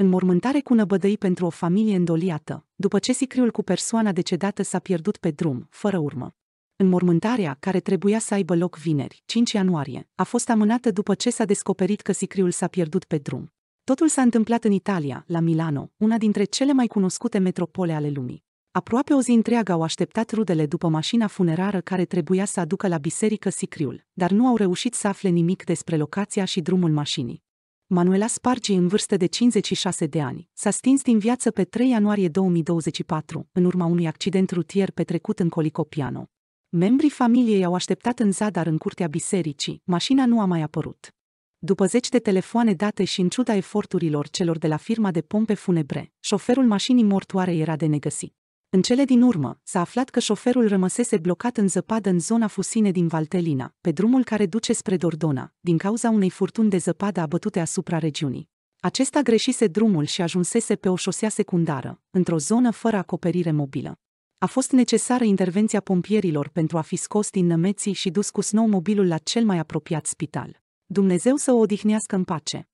înmormântare cu năbădăi pentru o familie îndoliată, după ce sicriul cu persoana decedată s-a pierdut pe drum, fără urmă. Înmormântarea, care trebuia să aibă loc vineri, 5 ianuarie, a fost amânată după ce s-a descoperit că sicriul s-a pierdut pe drum. Totul s-a întâmplat în Italia, la Milano, una dintre cele mai cunoscute metropole ale lumii. Aproape o zi întreagă au așteptat rudele după mașina funerară care trebuia să aducă la biserică sicriul, dar nu au reușit să afle nimic despre locația și drumul mașinii. Manuela Spargi, în vârstă de 56 de ani, s-a stins din viață pe 3 ianuarie 2024, în urma unui accident rutier petrecut în Colicopiano. Membrii familiei au așteptat în zadar în curtea bisericii, mașina nu a mai apărut. După zeci de telefoane date și în ciuda eforturilor celor de la firma de pompe funebre, șoferul mașinii mortoare era de negăsit. În cele din urmă, s-a aflat că șoferul rămăsese blocat în zăpadă în zona Fusine din Valtelina, pe drumul care duce spre Dordona, din cauza unei furtuni de zăpadă abătute asupra regiunii. Acesta greșise drumul și ajunsese pe o șosea secundară, într-o zonă fără acoperire mobilă. A fost necesară intervenția pompierilor pentru a fi scos din nămeții și dus cu mobilul la cel mai apropiat spital. Dumnezeu să o odihnească în pace.